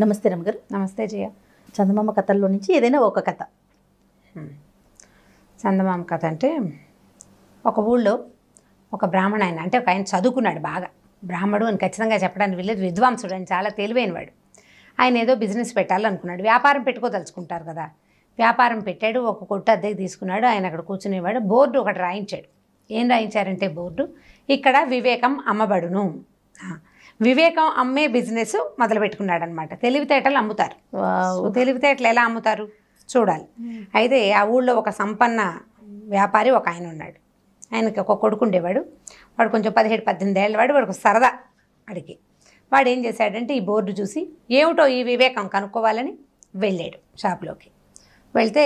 నమస్తే రమగారు నమస్తే జయ చందమామ కథల్లో నుంచి ఏదైనా ఒక కథ చందమామ కథ అంటే ఒక ఊళ్ళో ఒక బ్రాహ్మణ ఆయన అంటే ఒక ఆయన చదువుకున్నాడు బాగా బ్రాహ్మడు అని ఖచ్చితంగా చెప్పడానికి వెళ్ళేది విద్వాంసుడు అని చాలా తెలివైనవాడు ఆయన ఏదో బిజినెస్ పెట్టాలనుకున్నాడు వ్యాపారం పెట్టుకోదలుచుకుంటారు కదా వ్యాపారం పెట్టాడు ఒక కొట్టు అద్దెకి తీసుకున్నాడు ఆయన అక్కడ కూర్చునేవాడు బోర్డు ఒకటి రాయించాడు ఏం రాయించారంటే బోర్డు ఇక్కడ వివేకం అమ్మబడును వివేకం అమ్మే బిజినెస్ మొదలు అనమాట తెలివితేటలు అమ్ముతారు తెలివితేటలు ఎలా అమ్ముతారు చూడాలి అయితే ఆ ఊళ్ళో ఒక సంపన్న వ్యాపారి ఒక ఆయన ఉన్నాడు ఆయనకి ఒక కొడుకు ఉండేవాడు వాడు కొంచెం పదిహేడు పద్దెనిమిది ఏళ్ళ వాడు ఒక సరదా అడిగి వాడు ఏం చేశాడంటే ఈ బోర్డు చూసి ఏమిటో ఈ వివేకం కనుక్కోవాలని వెళ్ళాడు షాప్లోకి వెళ్తే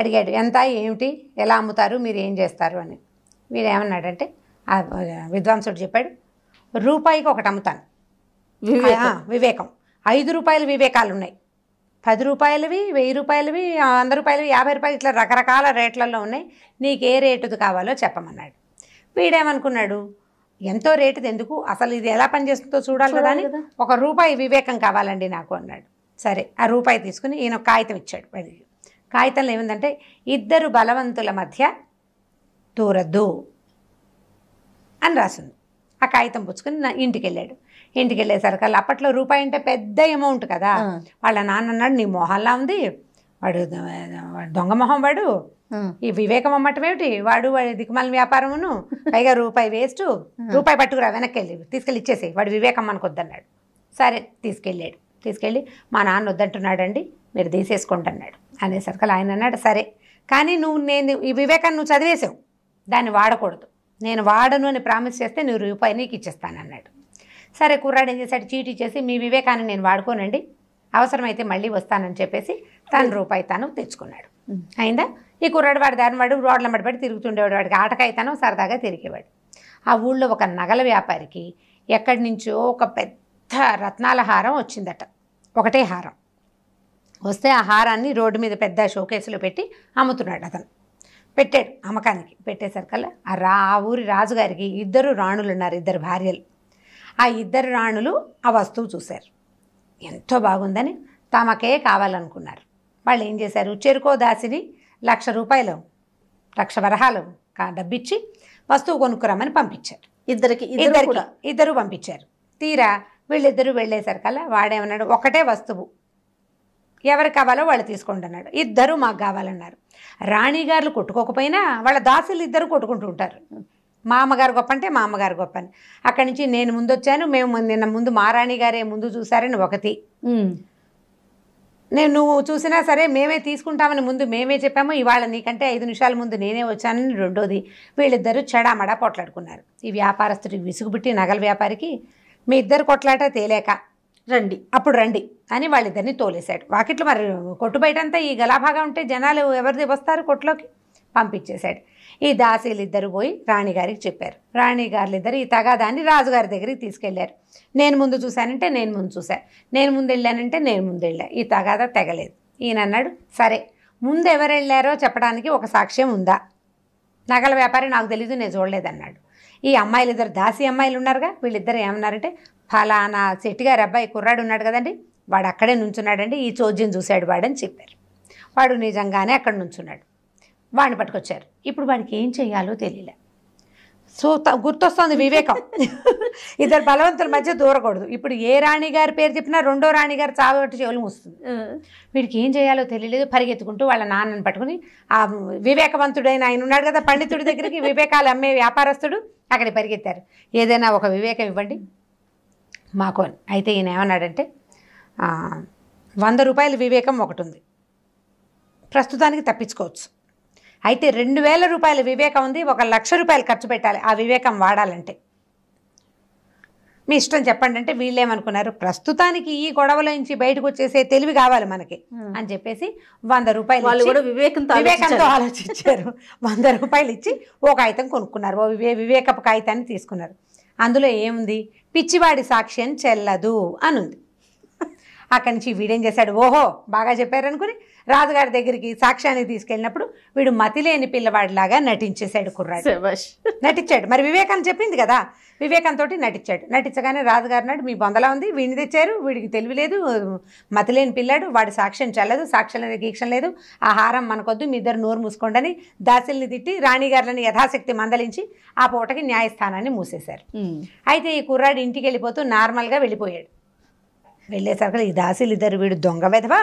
అడిగాడు ఎంత ఏమిటి ఎలా అమ్ముతారు మీరు ఏం చేస్తారు అని వీడు ఏమన్నాడంటే విద్వాంసుడు చెప్పాడు రూపాయికి ఒకటి అమ్ముతాను వివేకం ఐదు రూపాయల వివేకాలు ఉన్నాయి పది రూపాయలవి వెయ్యి రూపాయలవి వంద రూపాయలవి యాభై రూపాయలు ఇట్లా రకరకాల రేట్లలో ఉన్నాయి నీకు ఏ రేటుది కావాలో చెప్పమన్నాడు వీడేమనుకున్నాడు ఎంతో రేటుది ఎందుకు అసలు ఇది ఎలా పనిచేస్తుందో చూడాలి కదా అని ఒక రూపాయి వివేకం కావాలండి నాకు అన్నాడు సరే ఆ రూపాయి తీసుకుని ఈయన కాగితం ఇచ్చాడు కాగితంలో ఏముందంటే ఇద్దరు బలవంతుల మధ్య దూరద్దు అని రాసింది ఆ కాగితం పుచ్చుకొని ఇంటికి వెళ్ళాడు ఇంటికి వెళ్ళేసరికి అప్పట్లో రూపాయి అంటే పెద్ద అమౌంట్ కదా వాళ్ళ నాన్న అన్నాడు నీ మొహంలా ఉంది వాడు దొంగ మొహం వాడు ఈ వివేకం ఏమిటి వాడు వాడి దిక్కుమాల వ్యాపారమును పైగా రూపాయి వేస్ట్ రూపాయి పట్టుకురా వెనక్కి వెళ్ళి తీసుకెళ్ళి ఇచ్చేసేయి వాడు వివేకం వద్దన్నాడు సరే తీసుకెళ్ళాడు తీసుకెళ్ళి మా నాన్న వద్దంటున్నాడండి మీరు తీసేసుకోండి అన్నాడు అనేసరికి ఆయన అన్నాడు సరే కానీ నువ్వు నేను ఈ వివేకాన్ని నువ్వు చదివేసావు దాన్ని వాడకూడదు నేను వాడను అని ప్రామిస్ చేస్తే నువ్వు రూపాయి నీకు ఇచ్చేస్తాను అన్నాడు సరే కుర్రాడు ఏం చేశాడు చీటీ చేసి మీ వివేకాన్ని నేను వాడుకోనండి అవసరమైతే మళ్ళీ వస్తానని చెప్పేసి తను రూపాయి తను తెచ్చుకున్నాడు అయిందా ఈ కుర్రాడు వాడు దాని వాడు రోడ్ల మడిపడి తిరుగుతుండేవాడు వాడికి ఆటకాయితనం సరదాగా తిరిగేవాడు ఆ ఊళ్ళో ఒక నగల వ్యాపారికి ఎక్కడి నుంచో ఒక పెద్ద రత్నాల హారం వచ్చిందట ఒకటే హారం వస్తే ఆ హారాన్ని రోడ్డు మీద పెద్ద షోకేసులో పెట్టి అమ్ముతున్నాడు అతను పెట్టాడు అమ్మకానికి పెట్టేసరికల్లా ఆ ఊరి రాజుగారికి ఇద్దరు రాణులు ఉన్నారు ఇద్దరు భార్యలు ఆ ఇద్దరు రాణులు ఆ వస్తువు చూశారు ఎంతో బాగుందని తమకే కావాలనుకున్నారు వాళ్ళు ఏం చేశారు చెరుకో దాసిని లక్ష రూపాయలు లక్ష వరహాలు డబ్బిచ్చి వస్తువు కొనుక్కురామని పంపించారు ఇద్దరికి ఇద్దరు పంపించారు తీరా వీళ్ళిద్దరూ వెళ్ళేసరికల్లా వాడేమన్నాడు ఒకటే వస్తువు ఎవరు కావాలో వాళ్ళు తీసుకుంటున్నాడు ఇద్దరు మాకు కావాలన్నారు రాణిగారులు కొట్టుకోకపోయినా వాళ్ళ దాసులు ఇద్దరు కొట్టుకుంటూ ఉంటారు మా అమ్మగారు గొప్ప అంటే మా అమ్మగారు గొప్ప అని అక్కడి నుంచి నేను ముందు వచ్చాను మేము నిన్న ముందు మారాణి గారే ముందు చూసారని ఒకటి నేను నువ్వు చూసినా సరే మేమే తీసుకుంటామని ముందు మేమే చెప్పాము ఇవాళ నీకంటే ఐదు నిమిషాల ముందు నేనే వచ్చానని రెండోది వీళ్ళిద్దరూ చెడామడా పొట్లాడుకున్నారు ఈ వ్యాపారస్తుడికి విసుగుబుట్టి నగల వ్యాపారికి మీ ఇద్దరు కొట్లాట తేలేక రండి అప్పుడు రండి అని వాళ్ళిద్దరిని తోలేశాడు వాకిట్లో మరి కొట్టు బయటంతా ఈ గలాభాగా ఉంటే జనాలు ఎవరిది వస్తారు కొట్లోకి పంపించేశాడు ఈ దాసీలు ఇద్దరు పోయి రాణిగారికి చెప్పారు ఇద్దరు ఈ తగాదాన్ని రాజుగారి దగ్గరికి తీసుకెళ్లారు నేను ముందు చూశానంటే నేను ముందు చూశాను నేను ముందు వెళ్ళానంటే నేను ముందు వెళ్ళా ఈ తగాదా తెగలేదు ఈయన అన్నాడు సరే ముందు ఎవరు వెళ్ళారో చెప్పడానికి ఒక సాక్ష్యం ఉందా నగల వ్యాపారి నాకు తెలీదు నేను చూడలేదన్నాడు ఈ అమ్మాయిలు ఇద్దరు దాసి అమ్మాయిలు ఉన్నారుగా వీళ్ళిద్దరు ఏమన్నారంటే ఫలానా గారు అబ్బాయి కుర్రాడు ఉన్నాడు కదండి వాడు అక్కడే నుంచున్నాడండి ఈ చోద్యం చూశాడు వాడని చెప్పారు వాడు నిజంగానే అక్కడ నుంచున్నాడు వాడిని పట్టుకొచ్చారు ఇప్పుడు వాడికి ఏం చేయాలో తెలియలే సో గుర్తొస్తుంది వివేకం ఇద్దరు బలవంతుల మధ్య దూరకూడదు ఇప్పుడు ఏ రాణి గారి పేరు చెప్పినా రెండో రాణి గారు చావగట్టు చెవులు మూస్తుంది వీడికి ఏం చేయాలో తెలియలేదు పరిగెత్తుకుంటూ వాళ్ళ నాన్నని పట్టుకుని ఆ వివేకవంతుడైన ఆయన ఉన్నాడు కదా పండితుడి దగ్గరికి వివేకాలు అమ్మే వ్యాపారస్తుడు అక్కడ పరిగెత్తారు ఏదైనా ఒక వివేకం ఇవ్వండి మాకు అని అయితే ఈయన ఏమన్నాడంటే వంద రూపాయల వివేకం ఒకటి ఉంది ప్రస్తుతానికి తప్పించుకోవచ్చు అయితే రెండు వేల రూపాయల వివేకం ఉంది ఒక లక్ష రూపాయలు ఖర్చు పెట్టాలి ఆ వివేకం వాడాలంటే మీ ఇష్టం చెప్పండి అంటే వీళ్ళేమనుకున్నారు ప్రస్తుతానికి ఈ గొడవల నుంచి బయటకు వచ్చేసే తెలివి కావాలి మనకి అని చెప్పేసి వంద రూపాయలు కూడా వివేకంతో వివేకంతో ఆలోచించారు వంద రూపాయలు ఇచ్చి ఓ కాగితం కొనుక్కున్నారు ఓ వివే వివేకపు కాగితాన్ని తీసుకున్నారు అందులో ఏముంది పిచ్చివాడి సాక్ష్యం చెల్లదు అనుంది అక్కడి నుంచి వీడేం చేశాడు ఓహో బాగా చెప్పారనుకుని రాజుగారి దగ్గరికి సాక్ష్యాన్ని తీసుకెళ్ళినప్పుడు వీడు మతిలేని పిల్లవాడిలాగా నటించేశాడు కుర్రాడు నటించాడు మరి వివేకాన్ని చెప్పింది కదా తోటి నటించాడు నటించగానే రాజుగారు నాడు మీ బొందలా ఉంది వీడిని తెచ్చారు వీడికి తెలివి లేదు మతిలేని పిల్లాడు వాడి సాక్ష్యం చల్లదు సాక్ష్యం లేదు గీక్షం లేదు ఆహారం మనకొద్దు మీ ఇద్దరు నోరు మూసుకోండి అని దాసిల్ని తిట్టి రాణిగారులని యథాశక్తి మందలించి ఆ పూటకి న్యాయస్థానాన్ని మూసేశారు అయితే ఈ కుర్రాడు ఇంటికి వెళ్ళిపోతూ నార్మల్గా వెళ్ళిపోయాడు వెళ్ళేసరికి ఈ దాసీలు ఇద్దరు వీడు దొంగ వెధవా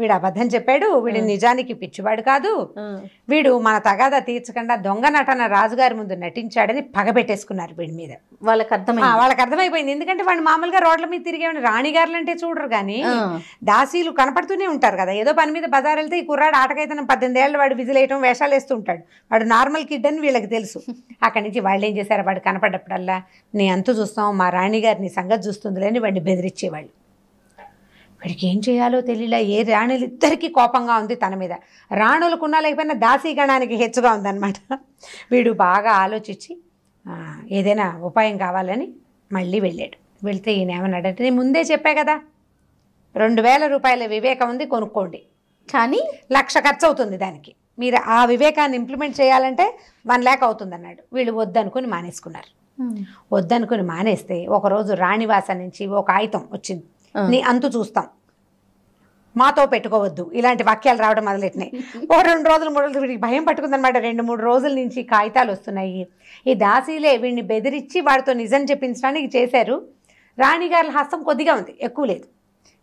వీడు అబద్ధం చెప్పాడు వీడు నిజానికి పిచ్చివాడు కాదు వీడు మన తగాదా తీర్చకుండా దొంగ నటన రాజుగారి ముందు నటించాడని పగబెట్టేసుకున్నారు వీడి మీద వాళ్ళకి అర్థం వాళ్ళకి అర్థమైపోయింది ఎందుకంటే వాడు మామూలుగా రోడ్ల మీద రాణి రాణిగారులు అంటే చూడరు కానీ దాసీలు కనపడుతూనే ఉంటారు కదా ఏదో పని మీద బజార్ వెళ్తే ఈ కుర్రాడు ఆటకైతే పద్దెనిమిది ఏళ్ళు వాడు విజిలేయటం వేషాలు వేస్తూ ఉంటాడు వాడు నార్మల్ కిడ్ అని వీళ్ళకి తెలుసు అక్కడి నుంచి వాళ్ళు ఏం చేశారు వాడు కనపడ్డప్పుడల్లా నీ అంత చూస్తాం మా రాణిగారు నీ సంగతి చూస్తుందిలేని వాడిని బెదిరించేవాళ్ళు వీడికి ఏం చేయాలో తెలియలే ఏ ఇద్దరికీ కోపంగా ఉంది తన మీద రాణులకున్నా లేకపోయినా దాసీగణానికి హెచ్చుగా ఉందన్నమాట వీడు బాగా ఆలోచించి ఏదైనా ఉపాయం కావాలని మళ్ళీ వెళ్ళాడు వెళితే ఈయన ఏమన్నాడంటే నేను ముందే చెప్పా కదా రెండు వేల రూపాయల వివేకం ఉంది కొనుక్కోండి కానీ లక్ష ఖర్చు అవుతుంది దానికి మీరు ఆ వివేకాన్ని ఇంప్లిమెంట్ చేయాలంటే వన్ ల్యాక్ అవుతుంది అన్నాడు వీళ్ళు వద్దనుకుని మానేసుకున్నారు వద్దనుకుని మానేస్తే ఒకరోజు రాణివాస నుంచి ఒక ఆయుతం వచ్చింది నీ అంతు చూస్తాం మాతో పెట్టుకోవద్దు ఇలాంటి వాక్యాలు రావడం మొదలెట్టినాయి ఓ రెండు రోజులు మూడు రోజులు వీడికి భయం పట్టుకుందనమాట రెండు మూడు రోజుల నుంచి కాగితాలు వస్తున్నాయి ఈ దాసీలే వీడిని బెదిరించి వాడితో నిజం చెప్పించడానికి చేశారు రాణిగారి హస్తం కొద్దిగా ఉంది ఎక్కువ లేదు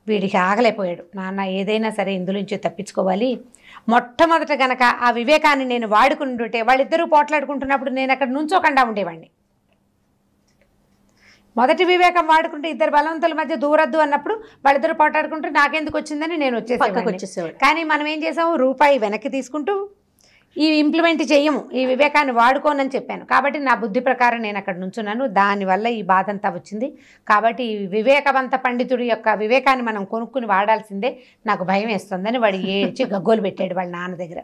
వీడికి ఆగలేపోయాడు నాన్న ఏదైనా సరే ఇందులోంచి తప్పించుకోవాలి మొట్టమొదట గనక ఆ వివేకాన్ని నేను వాడుకుంటుంటే వాళ్ళిద్దరూ పోట్లాడుకుంటున్నప్పుడు నేను అక్కడ నుంచోకుండా ఉండేవాడిని మొదటి వివేకం వాడుకుంటే ఇద్దరు బలవంతుల మధ్య దూరద్దు అన్నప్పుడు వాళ్ళిద్దరు పోటాడుకుంటే నాకెందుకు వచ్చిందని నేను వచ్చేసాను కానీ మనం ఏం చేసాము రూపాయి వెనక్కి తీసుకుంటూ ఇవి ఇంప్లిమెంట్ చేయము ఈ వివేకాన్ని వాడుకోనని చెప్పాను కాబట్టి నా బుద్ధి ప్రకారం నేను అక్కడ నుంచున్నాను దానివల్ల ఈ బాధ అంతా వచ్చింది కాబట్టి ఈ వివేకవంత పండితుడి యొక్క వివేకాన్ని మనం కొనుక్కుని వాడాల్సిందే నాకు భయం వేస్తుందని వాడు ఏడ్చి గగ్గోలు పెట్టాడు వాళ్ళ నాన్న దగ్గర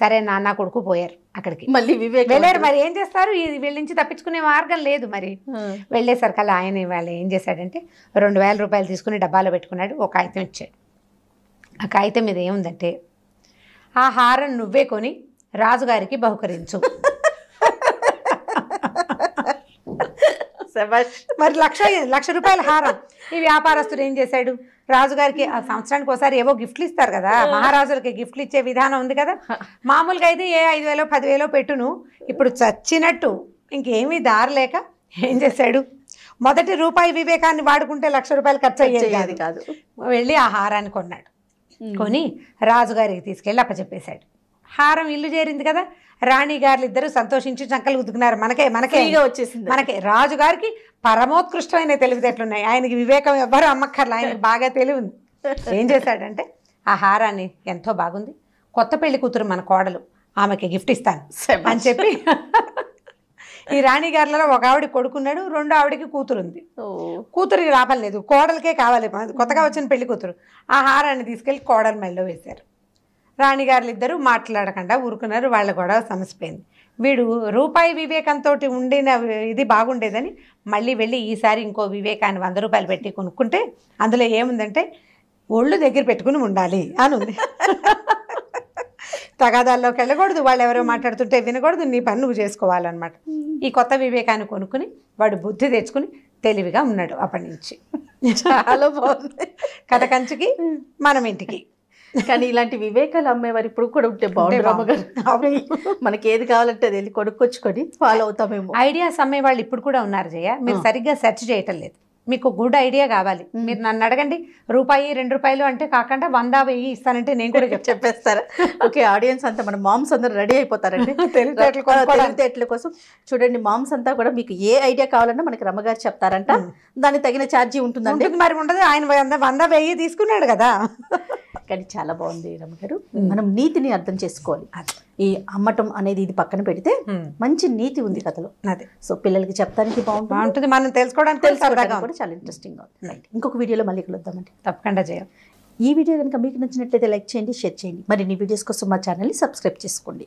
సరే నాన్న కొడుకు పోయారు అక్కడికి మళ్ళీ వివేక వెళ్ళారు మరి ఏం చేస్తారు వీళ్ళ నుంచి తప్పించుకునే మార్గం లేదు మరి వెళ్ళేసరికి అలా ఆయన వాళ్ళు ఏం చేశాడంటే రెండు వేల రూపాయలు తీసుకుని డబ్బాలో పెట్టుకున్నాడు ఒక కాగితం ఇచ్చాడు ఆ కాగితం మీద ఏముందంటే ఆ హారం నువ్వే కొని రాజుగారికి బహుకరించు మరి లక్ష లక్ష రూపాయల హారం ఈ వ్యాపారస్తుడు ఏం చేశాడు రాజుగారికి ఆ సంవత్సరానికి ఒకసారి ఏవో గిఫ్ట్లు ఇస్తారు కదా మహారాజులకి గిఫ్ట్లు ఇచ్చే విధానం ఉంది కదా మామూలుగా అయితే ఏ ఐదు వేలో పదివేలో పెట్టును ఇప్పుడు చచ్చినట్టు ఇంకేమీ దారలేక ఏం చేశాడు మొదటి రూపాయి వివేకాన్ని వాడుకుంటే లక్ష రూపాయలు ఖర్చు అయ్యేది కాదు వెళ్ళి ఆ హారాన్ని కొన్నాడు కొని రాజుగారికి తీసుకెళ్ళి అప్పచెప్పేశాడు హారం ఇల్లు చేరింది కదా రాణిగారులు ఇద్దరు సంతోషించి చంకలు ఉతుకున్నారు మనకే మనకే వచ్చేసింది మనకే రాజుగారికి పరమోత్కృష్టమైన తెలివితేటలున్నాయి ఆయనకి వివేకం ఎవ్వరూ అమ్మక్కర్లు ఆయనకి బాగా తెలివి ఉంది ఏం చేశాడంటే ఆ హారాన్ని ఎంతో బాగుంది కొత్త పెళ్లి కూతురు మన కోడలు ఆమెకి గిఫ్ట్ ఇస్తాను అని చెప్పి ఈ రాణిగారులలో ఒక ఆవిడ కొడుకున్నాడు రెండు ఆవిడకి కూతురు ఉంది కూతురికి రాపలేదు కోడలకే కావాలి కొత్తగా వచ్చిన పెళ్లి కూతురు ఆ హారాన్ని తీసుకెళ్లి కోడలు మెళ్ళో వేశారు రాణిగారులు ఇద్దరు మాట్లాడకుండా ఊరుకున్నారు వాళ్ళ గొడవ సమసిపోయింది వీడు రూపాయి వివేకంతో ఉండిన ఇది బాగుండేదని మళ్ళీ వెళ్ళి ఈసారి ఇంకో వివేకాన్ని వంద రూపాయలు పెట్టి కొనుక్కుంటే అందులో ఏముందంటే ఒళ్ళు దగ్గర పెట్టుకుని ఉండాలి అని ఉంది తగాదాల్లోకి వెళ్ళకూడదు వాళ్ళు ఎవరో మాట్లాడుతుంటే వినకూడదు నీ పని నువ్వు చేసుకోవాలన్నమాట ఈ కొత్త వివేకాన్ని కొనుక్కుని వాడు బుద్ధి తెచ్చుకుని తెలివిగా ఉన్నాడు అప్పటి నుంచి చాలా బాగుంది కథ కంచికి మనం ఇంటికి కానీ ఇలాంటి వివేకాలు అమ్మేవారు ఇప్పుడు కూడా ఉంటే బాగుంటుంది మనకి ఏది కావాలంటే అది వెళ్ళి కొనుక్కొచ్చుకొని ఫాలో అవుతామేమో ఐడియాస్ అమ్మే వాళ్ళు ఇప్పుడు కూడా ఉన్నారు జయ మీరు సరిగ్గా సెర్చ్ చేయటం లేదు మీకు గుడ్ ఐడియా కావాలి మీరు నన్ను అడగండి రూపాయి రెండు రూపాయలు అంటే కాకుండా వంద వెయ్యి ఇస్తానంటే నేను కూడా చెప్పేస్తారా ఓకే ఆడియన్స్ అంతా మన మామ్స్ అందరు రెడీ అయిపోతారండి తెలివితేటల కోసం చూడండి మామ్స్ అంతా కూడా మీకు ఏ ఐడియా కావాలన్నా మనకి రమ్మగారు చెప్తారంట దానికి తగిన ఛార్జీ ఉంటుందండి మరి ఉండదు ఆయన వంద వెయ్యి తీసుకున్నాడు కదా కానీ చాలా బాగుంది రమ్మగారు మనం నీతిని అర్థం చేసుకోవాలి ఈ అమ్మటం అనేది ఇది పక్కన పెడితే మంచి నీతి ఉంది కథలో అదే సో పిల్లలకి చెప్తానికి బాగుంటుంది బాగుంటుంది మనం తెలుసుకోవడానికి తెలుసు చాలా ఇంట్రెస్టింగ్ ఉంది రైట్ hmm. ఇంకొక వీడియోలో మళ్ళీ కలుద్దామండి తప్పకుండా జయం ఈ వీడియో కనుక మీకు నచ్చినట్లయితే లైక్ చేయండి షేర్ చేయండి మరిన్ని వీడియోస్ కోసం మా ఛానల్ని సబ్స్క్రైబ్ చేసుకోండి